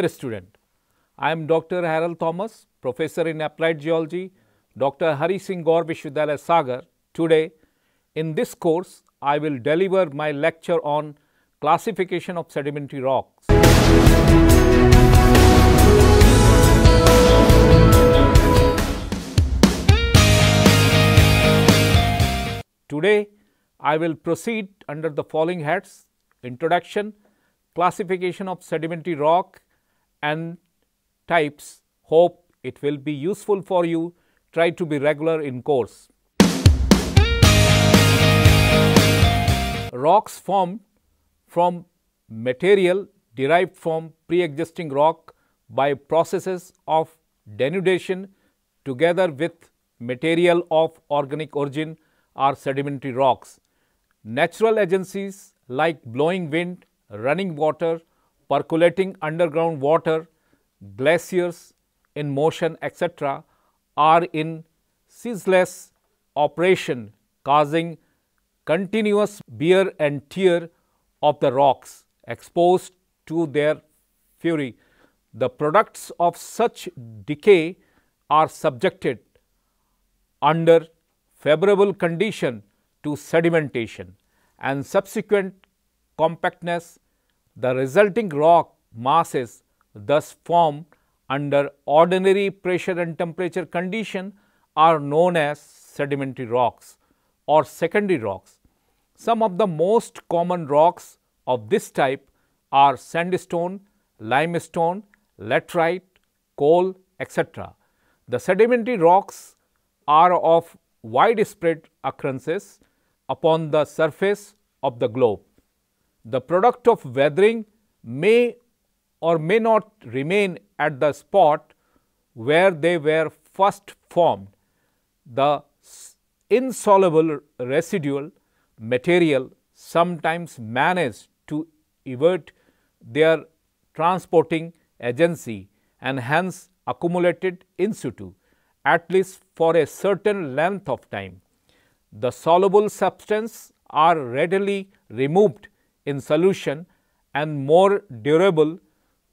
Dear student, I am Dr. Harold Thomas, Professor in Applied Geology, Dr. Hari Singh Gaur Vishwadalaya Sagar. Today, in this course, I will deliver my lecture on classification of sedimentary rocks. Today, I will proceed under the following heads, introduction, classification of sedimentary rock, and types. Hope it will be useful for you. Try to be regular in course. Rocks formed from material derived from pre-existing rock by processes of denudation together with material of organic origin are sedimentary rocks. Natural agencies like blowing wind, running water percolating underground water, glaciers in motion, etc., are in ceaseless operation, causing continuous wear and tear of the rocks exposed to their fury. The products of such decay are subjected under favorable condition to sedimentation and subsequent compactness the resulting rock masses thus formed under ordinary pressure and temperature condition are known as sedimentary rocks or secondary rocks. Some of the most common rocks of this type are sandstone, limestone, laterite, coal, etc. The sedimentary rocks are of widespread occurrences upon the surface of the globe the product of weathering may or may not remain at the spot where they were first formed. The insoluble residual material sometimes manages to evert their transporting agency and hence accumulated in situ at least for a certain length of time. The soluble substance are readily removed in solution and more durable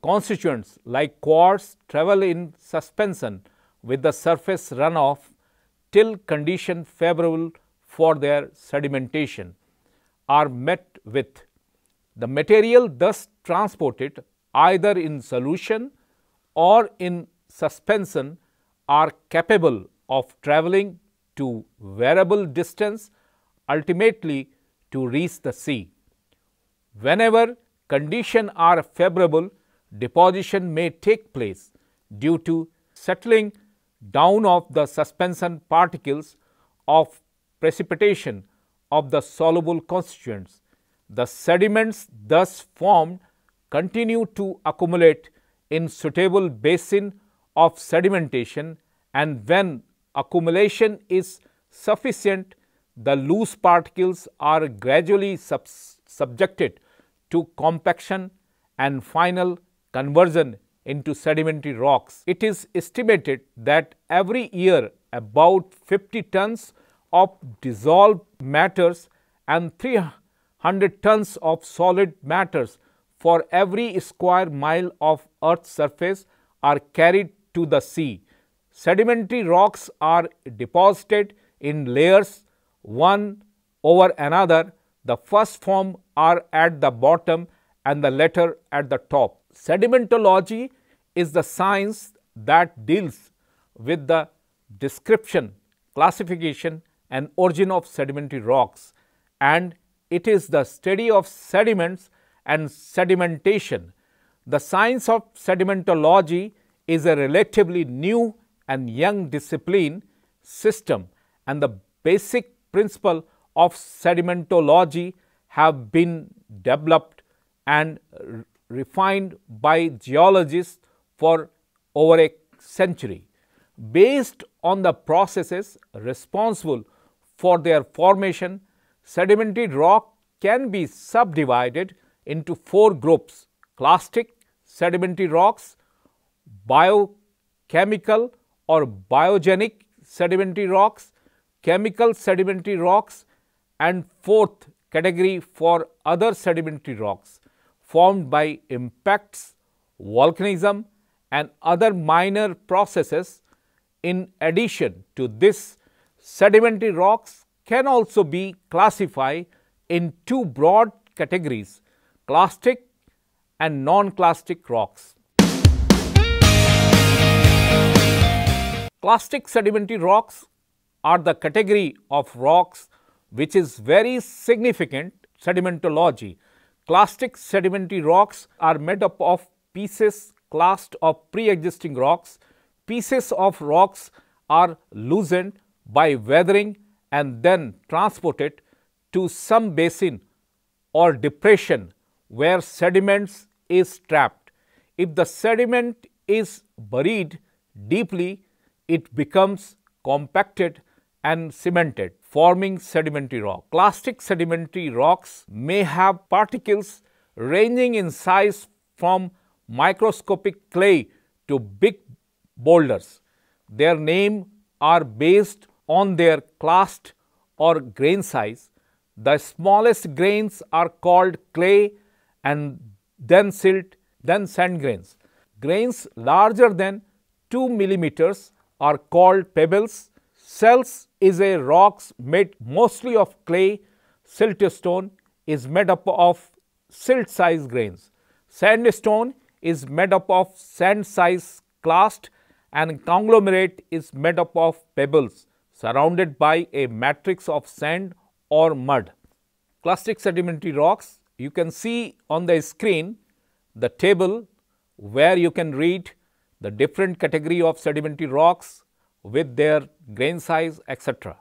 constituents like quartz travel in suspension with the surface runoff till condition favorable for their sedimentation are met with. The material thus transported either in solution or in suspension are capable of traveling to variable distance ultimately to reach the sea. Whenever conditions are favorable, deposition may take place due to settling down of the suspension particles of precipitation of the soluble constituents. The sediments thus formed continue to accumulate in suitable basin of sedimentation and when accumulation is sufficient, the loose particles are gradually subjected to compaction and final conversion into sedimentary rocks. It is estimated that every year about 50 tons of dissolved matters and 300 tons of solid matters for every square mile of earth's surface are carried to the sea. Sedimentary rocks are deposited in layers one over another the first form are at the bottom and the latter at the top. Sedimentology is the science that deals with the description, classification and origin of sedimentary rocks and it is the study of sediments and sedimentation. The science of sedimentology is a relatively new and young discipline system and the basic principle of sedimentology have been developed and refined by geologists for over a century. Based on the processes responsible for their formation, sedimentary rock can be subdivided into four groups clastic sedimentary rocks, biochemical or biogenic sedimentary rocks, chemical sedimentary rocks and fourth category for other sedimentary rocks formed by impacts, volcanism and other minor processes. In addition to this, sedimentary rocks can also be classified in two broad categories, clastic and non-clastic rocks. Clastic sedimentary rocks are the category of rocks which is very significant sedimentology. Clastic sedimentary rocks are made up of pieces classed of pre-existing rocks. Pieces of rocks are loosened by weathering and then transported to some basin or depression where sediments is trapped. If the sediment is buried deeply, it becomes compacted and cemented forming sedimentary rock. Clastic sedimentary rocks may have particles ranging in size from microscopic clay to big boulders. Their name are based on their clast or grain size. The smallest grains are called clay and then silt, then sand grains. Grains larger than 2 millimeters are called pebbles Cels is a rocks made mostly of clay. Siltstone is made up of silt size grains. Sandstone is made up of sand size clast and conglomerate is made up of pebbles surrounded by a matrix of sand or mud. Clastic sedimentary rocks, you can see on the screen the table where you can read the different category of sedimentary rocks, with their grain size, etc.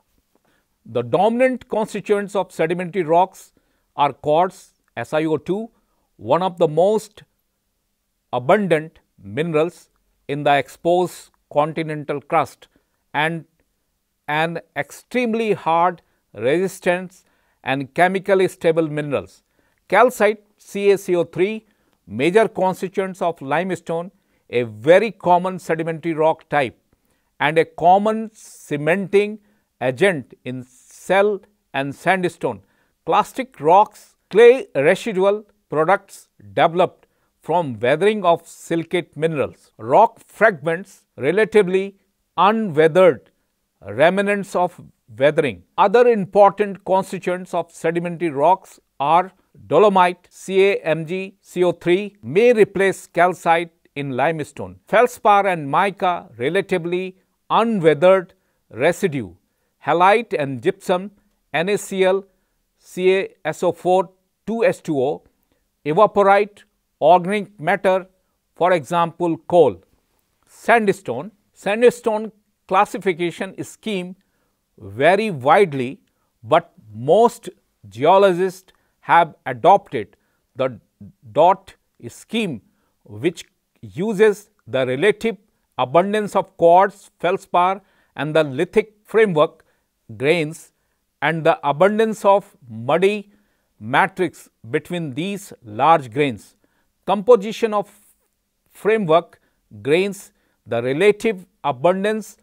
The dominant constituents of sedimentary rocks are quartz, SiO2, one of the most abundant minerals in the exposed continental crust and an extremely hard, resistant and chemically stable minerals. Calcite, CaCO3, major constituents of limestone, a very common sedimentary rock type and a common cementing agent in cell and sandstone. Plastic rocks, clay residual products developed from weathering of silicate minerals. Rock fragments, relatively unweathered remnants of weathering. Other important constituents of sedimentary rocks are dolomite, CaMg, CO3 may replace calcite in limestone. Feldspar and mica relatively unweathered residue, halite and gypsum, NaCl, caso 4 2s 20 evaporite, organic matter, for example, coal. Sandstone, sandstone classification scheme vary widely, but most geologists have adopted the DOT scheme which uses the relative abundance of quartz, feldspar and the lithic framework grains and the abundance of muddy matrix between these large grains. Composition of framework grains, the relative abundance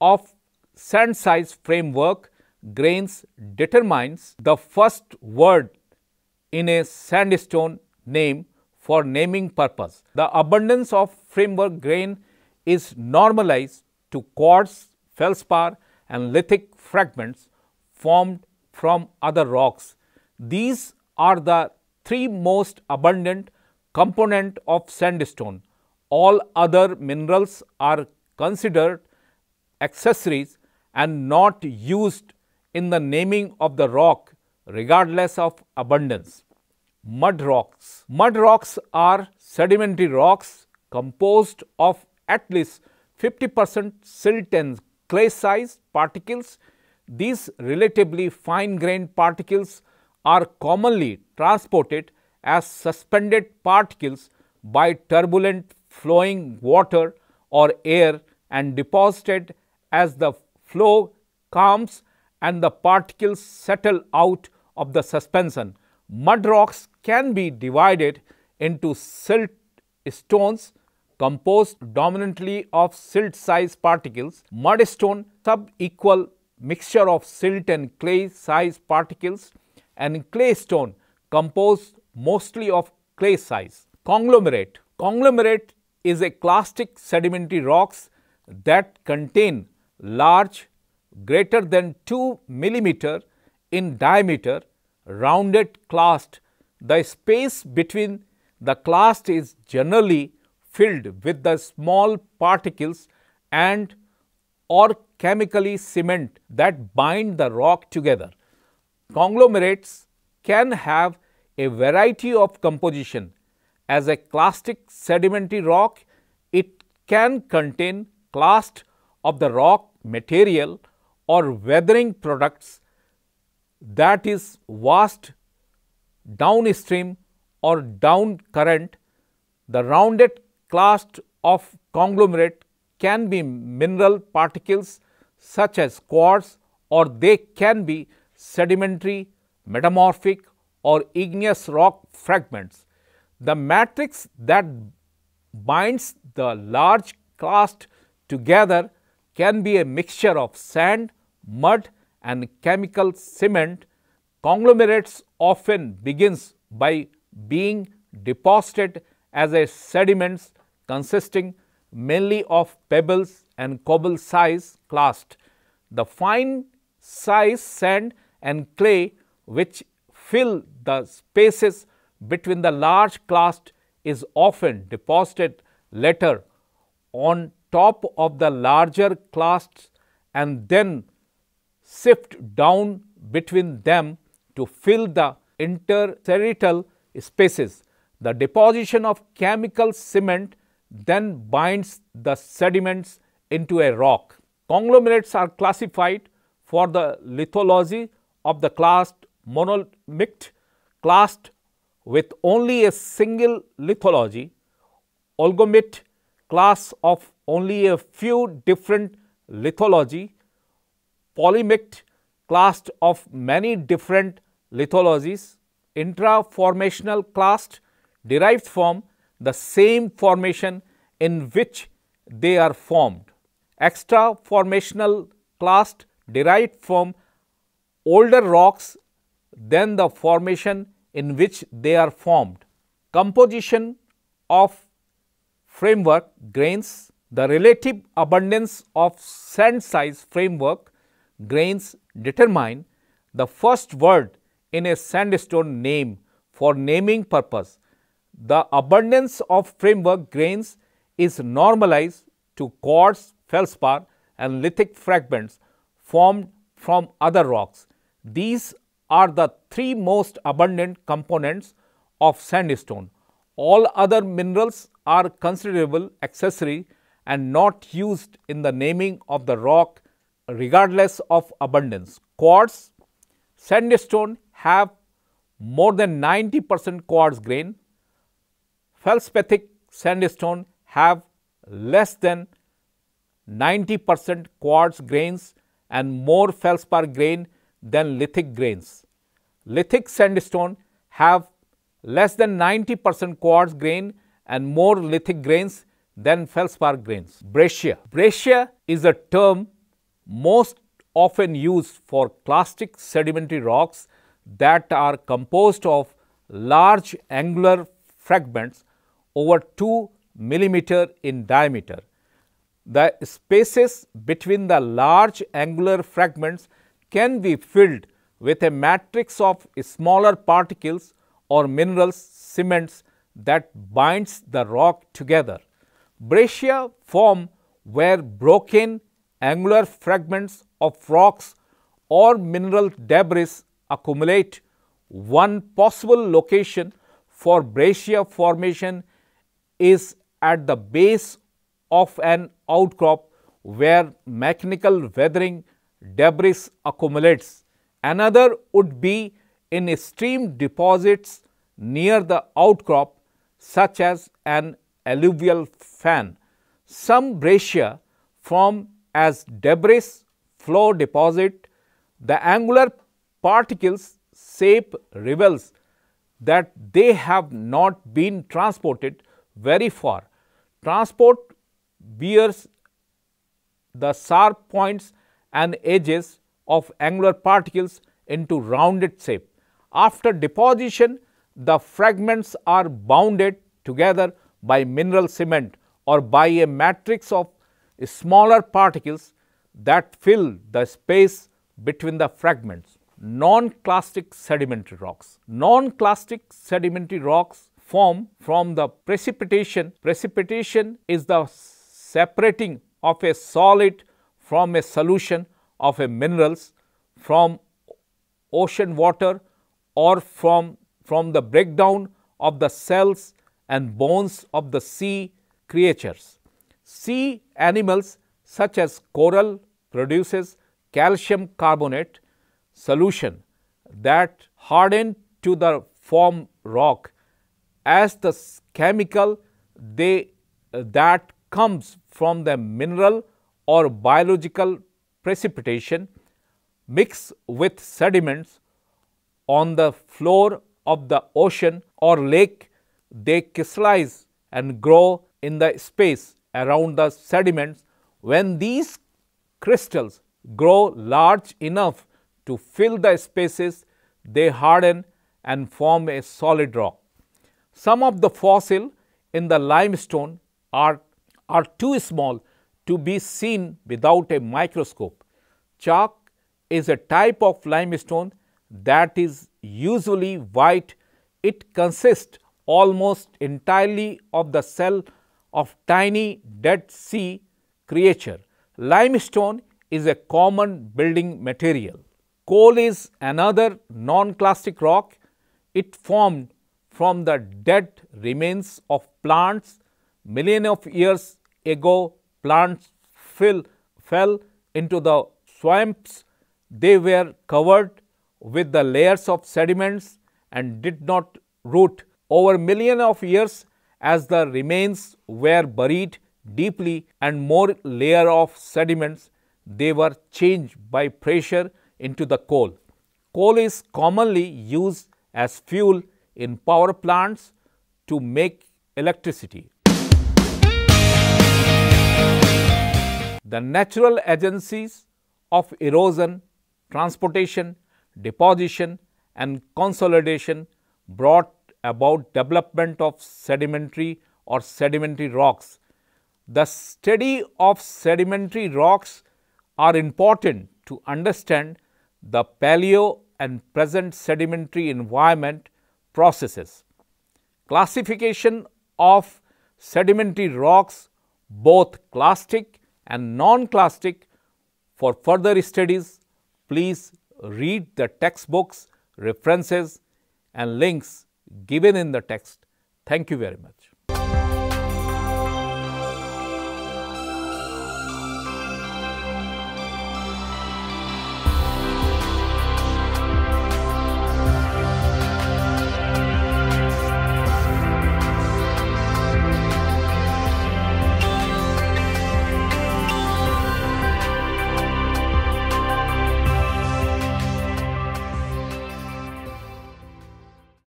of sand size framework grains determines the first word in a sandstone name for naming purpose. The abundance of framework grain is normalized to quartz, feldspar and lithic fragments formed from other rocks. These are the three most abundant component of sandstone. All other minerals are considered accessories and not used in the naming of the rock regardless of abundance. Mud rocks. Mud rocks are sedimentary rocks composed of at least 50 percent silt and clay size particles. These relatively fine grained particles are commonly transported as suspended particles by turbulent flowing water or air and deposited as the flow calms and the particles settle out of the suspension. Mud rocks can be divided into silt stones composed dominantly of silt size particles, mudstone sub-equal mixture of silt and clay size particles and clay stone composed mostly of clay size. Conglomerate. Conglomerate is a clastic sedimentary rocks that contain large greater than 2 millimeter in diameter rounded clast. The space between the clast is generally filled with the small particles and or chemically cement that bind the rock together. Conglomerates can have a variety of composition. As a clastic sedimentary rock, it can contain clast of the rock material or weathering products that is vast downstream or down current. The rounded class of conglomerate can be mineral particles such as quartz or they can be sedimentary, metamorphic or igneous rock fragments. The matrix that binds the large clast together can be a mixture of sand, mud and chemical cement. Conglomerates often begins by being deposited as a sediments consisting mainly of pebbles and cobble size classed. The fine size sand and clay which fill the spaces between the large clast is often deposited later on top of the larger clasts and then sift down between them to fill the interserrital spaces. The deposition of chemical cement then binds the sediments into a rock. Conglomerates are classified for the lithology of the class monomict, clast with only a single lithology, olgomit class of only a few different lithology, polymict clast of many different lithologies, intraformational clast derived from the same formation in which they are formed. Extra formational clast derived from older rocks than the formation in which they are formed. Composition of framework grains, the relative abundance of sand size framework grains determine the first word in a sandstone name for naming purpose the abundance of framework grains is normalized to quartz, feldspar and lithic fragments formed from other rocks. These are the three most abundant components of sandstone. All other minerals are considerable accessory and not used in the naming of the rock regardless of abundance. Quartz, sandstone have more than 90 percent quartz grain, Felspathic sandstone have less than 90 percent quartz grains and more felspar grain than lithic grains. Lithic sandstone have less than 90 percent quartz grain and more lithic grains than felspar grains. Breccia. Breccia is a term most often used for clastic sedimentary rocks that are composed of large angular fragments over 2 millimeter in diameter. The spaces between the large angular fragments can be filled with a matrix of smaller particles or minerals, cements that binds the rock together. Breccia form where broken angular fragments of rocks or mineral debris accumulate. One possible location for breccia formation is at the base of an outcrop where mechanical weathering debris accumulates. Another would be in stream deposits near the outcrop such as an alluvial fan. Some breccia form as debris flow deposit. The angular particles shape reveals that they have not been transported very far. Transport bears the sharp points and edges of angular particles into rounded shape. After deposition, the fragments are bounded together by mineral cement or by a matrix of smaller particles that fill the space between the fragments. Non-clastic sedimentary rocks. Non-clastic sedimentary rocks form from the precipitation. Precipitation is the separating of a solid from a solution of a minerals from ocean water or from, from the breakdown of the cells and bones of the sea creatures. Sea animals such as coral produces calcium carbonate solution that hardened to the form rock as the chemical they uh, that comes from the mineral or biological precipitation mix with sediments on the floor of the ocean or lake, they crystallize and grow in the space around the sediments. When these crystals grow large enough to fill the spaces, they harden and form a solid rock. Some of the fossil in the limestone are, are too small to be seen without a microscope. Chalk is a type of limestone that is usually white. It consists almost entirely of the cell of tiny dead sea creature. Limestone is a common building material. Coal is another non-classic rock. It formed from the dead remains of plants. Million of years ago, plants fill, fell into the swamps. They were covered with the layers of sediments and did not root. Over million of years, as the remains were buried deeply and more layer of sediments, they were changed by pressure into the coal. Coal is commonly used as fuel in power plants to make electricity. The natural agencies of erosion, transportation, deposition and consolidation brought about development of sedimentary or sedimentary rocks. The study of sedimentary rocks are important to understand the paleo and present sedimentary environment processes. Classification of sedimentary rocks both clastic and non-clastic for further studies please read the textbooks references and links given in the text. Thank you very much.